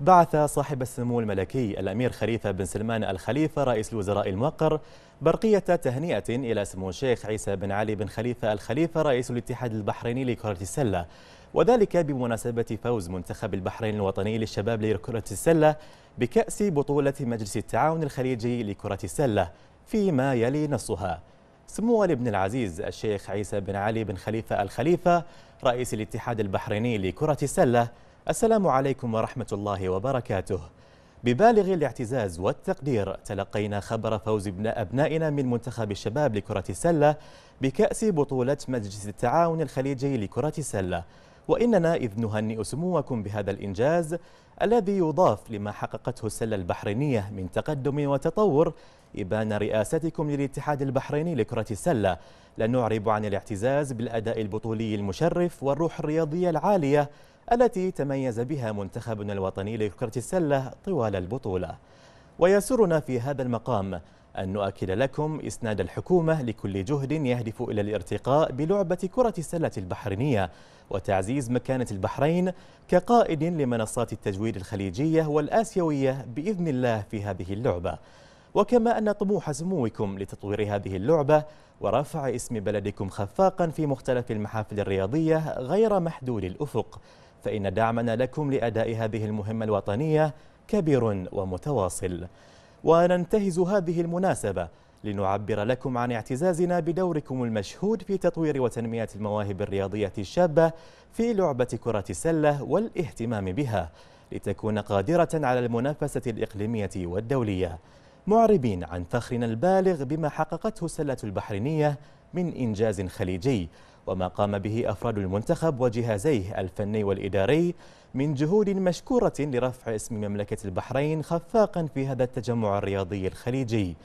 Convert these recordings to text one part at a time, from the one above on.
بعث صاحب السمو الملكي الأمير خليفة بن سلمان الخليفة رئيس الوزراء الموقر برقية تهنئة إلى سمو الشيخ عيسى بن علي بن خليفة الخليفة رئيس الاتحاد البحريني لكرة السلة وذلك بمناسبة فوز منتخب البحرين الوطني للشباب لكرة السلة بكأس بطولة مجلس التعاون الخليجي لكرة السلة فيما يلي نصها سمو الابن العزيز الشيخ عيسى بن علي بن خليفة الخليفة رئيس الاتحاد البحريني لكرة السلة السلام عليكم ورحمة الله وبركاته ببالغ الاعتزاز والتقدير تلقينا خبر فوز أبنائنا من منتخب الشباب لكرة السلة بكأس بطولة مجلس التعاون الخليجي لكرة السلة وإننا إذ نهنئ سموكم بهذا الإنجاز الذي يضاف لما حققته السلة البحرينية من تقدم وتطور إبان رئاستكم للاتحاد البحريني لكرة السلة لا نعرب عن الاعتزاز بالأداء البطولي المشرف والروح الرياضية العالية التي تميز بها منتخبنا الوطني لكرة السلة طوال البطولة ويسرنا في هذا المقام أن نؤكد لكم إسناد الحكومة لكل جهد يهدف إلى الارتقاء بلعبة كرة السلة البحرينية وتعزيز مكانة البحرين كقائد لمنصات التجويد الخليجية والآسيوية بإذن الله في هذه اللعبة وكما أن طموح سموكم لتطوير هذه اللعبة ورفع اسم بلدكم خفاقا في مختلف المحافل الرياضية غير محدود الأفق فإن دعمنا لكم لأداء هذه المهمة الوطنية كبير ومتواصل وننتهز هذه المناسبة لنعبر لكم عن اعتزازنا بدوركم المشهود في تطوير وتنمية المواهب الرياضية الشابة في لعبة كرة السلة والاهتمام بها لتكون قادرة على المنافسة الإقليمية والدولية معربين عن فخرنا البالغ بما حققته السلة البحرينية من إنجاز خليجي وما قام به أفراد المنتخب وجهازيه الفني والإداري من جهود مشكورة لرفع اسم مملكة البحرين خفاقا في هذا التجمع الرياضي الخليجي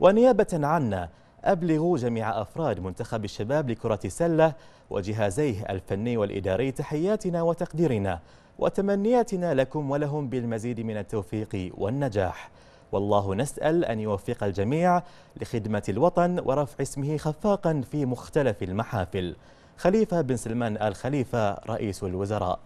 ونيابة عنا أبلغ جميع أفراد منتخب الشباب لكرة السلة وجهازيه الفني والإداري تحياتنا وتقديرنا وتمنياتنا لكم ولهم بالمزيد من التوفيق والنجاح والله نسأل أن يوفق الجميع لخدمة الوطن ورفع اسمه خفاقا في مختلف المحافل خليفة بن سلمان آل خليفة رئيس الوزراء